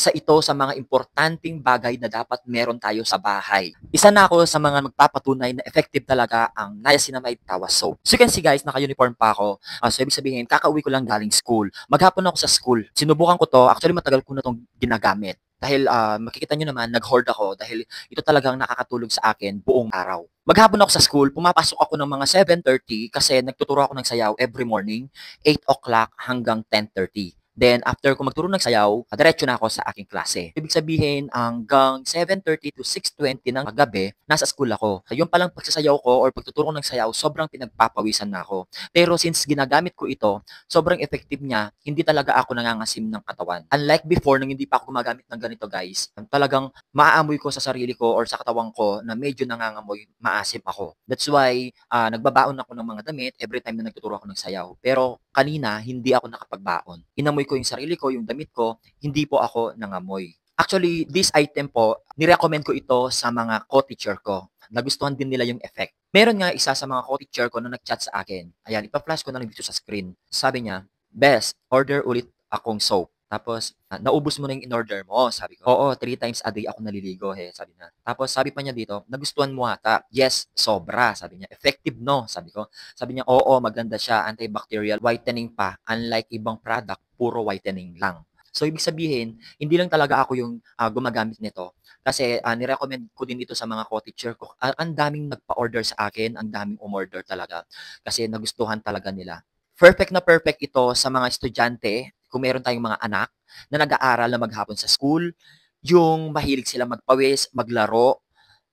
Isa ito sa mga importanteng bagay na dapat meron tayo sa bahay. Isa na ako sa mga magpapatunay na effective talaga ang niacinamide tawa soap. So you can see guys, naka-uniform pa ako. Uh, so ibig sabihin, kakauwi ko lang galing school. Maghapon ako sa school. Sinubukan ko to. Actually, matagal ko na itong ginagamit dahil uh, makikita nyo naman, nag-hoard ako dahil ito talagang nakakatulog sa akin buong araw. Maghapon ako sa school, pumapasok ako ng mga 7.30 kasi nagtuturo ako ng sayaw every morning, 8 o'clock hanggang 10.30. Then, after ko magturo ng sayaw, diretso na ako sa aking klase. Ibig sabihin, hanggang 7.30 to 6.20 ng gabi, nasa school ako. Yung palang pagsasayaw ko or pagtuturo ng sayaw, sobrang pinagpapawisan na ako. Pero since ginagamit ko ito, sobrang effective niya, hindi talaga ako nangangasim ng katawan. Unlike before, nang hindi pa ako gumagamit ng ganito guys, talagang maaamoy ko sa sarili ko or sa katawan ko na medyo nangangamoy, maasim ako. That's why, uh, nagbabaon ako ng mga damit every time na nagtuturo ako ng sayaw. Pero kanina, hindi ako nakapagbaon. Inamoy ko yung sarili ko, yung damit ko, hindi po ako nangamoy. Actually, this item po, nirecommend ko ito sa mga co-teacher ko. Nagustuhan din nila yung effect. Meron nga isa sa mga co-teacher ko na nag-chat sa akin. Ayan, ipa-flash ko na lang dito sa screen. Sabi niya, Best, order ulit akong soap. Tapos, uh, naubos mo na yung in-order mo, sabi ko. Oo, three times a day ako naliligo, he, eh, sabi na. Tapos, sabi pa niya dito, nagustuhan mo ata. Yes, sobra, sabi niya. Effective, no, sabi ko. Sabi niya, oo, maganda siya, antibacterial, whitening pa. Unlike ibang product, puro whitening lang. So, ibig sabihin, hindi lang talaga ako yung uh, gumagamit nito. Kasi uh, nirecommend ko din ito sa mga co-teacher ko. Uh, ang daming nagpa-order sa akin, ang daming umorder talaga. Kasi nagustuhan talaga nila. Perfect na perfect ito sa mga estudyante kung meron tayong mga anak na nag-aaral na maghapon sa school, yung mahilig sila magpawis, maglaro,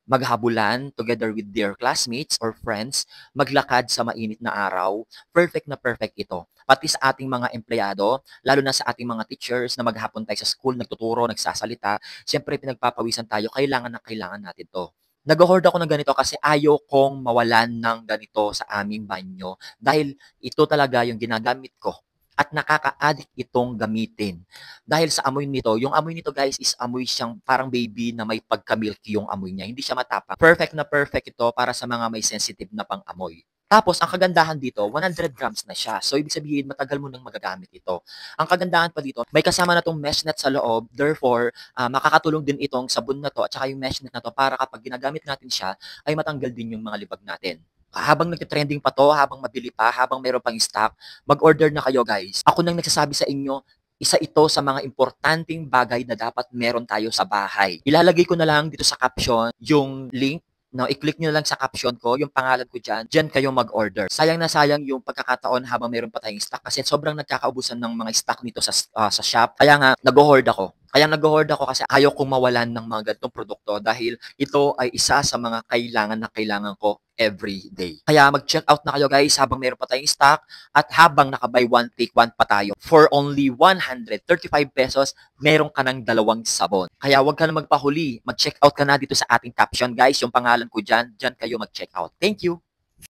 maghabulan together with their classmates or friends, maglakad sa mainit na araw, perfect na perfect ito. Pati sa ating mga empleyado, lalo na sa ating mga teachers na maghapon tayo sa school, nagtuturo, nagsasalita, siyempre pinagpapawisan tayo, kailangan na kailangan natin to. Nag-hoard ako ng ganito kasi ayaw kong mawalan ng ganito sa aming banyo dahil ito talaga yung ginagamit ko at nakaka-addict itong gamitin. Dahil sa amoy nito, yung amoy nito guys is amoy siyang parang baby na may pagka-milky yung amoy niya. Hindi siya matapang. Perfect na perfect ito para sa mga may sensitive na pang-amoy. Tapos, ang kagandahan dito, 100 grams na siya. So, ibig sabihin, matagal mo nang magagamit ito. Ang kagandahan pa dito, may kasama na itong mesh net sa loob. Therefore, uh, makakatulong din itong sabon na to at saka yung mesh net na to para kapag ginagamit natin siya, ay matanggal din yung mga libag natin habang nagte-trending pa to, habang mabili pa, habang mayroon pang stock, mag-order na kayo guys. Ako nang nagsasabi sa inyo, isa ito sa mga importanteng bagay na dapat meron tayo sa bahay. Ilalagay ko na lang dito sa caption yung link No, i-click nyo lang sa caption ko, yung pangalan ko dyan, dyan kayo mag-order. Sayang na sayang yung pagkakataon habang meron pa tayong stock kasi sobrang nagkakaubusan ng mga stock nito sa, uh, sa shop. Kaya nga, nag-hoard ako. Kaya nag-hoard ako kasi ayaw kong mawalan ng mga ganitong produkto dahil ito ay isa sa mga kailangan na kailangan ko every day. Kaya mag-check out na kayo guys habang meron pa tayong stock at habang nakabay one take one pa tayo. For only 135 pesos, meron ka ng dalawang sabon. Kaya huwag ka na magpahuli. Mag-check out ka na dito sa ating caption guys. Yung pangalan ko dyan, dyan kayo mag-check out. Thank you!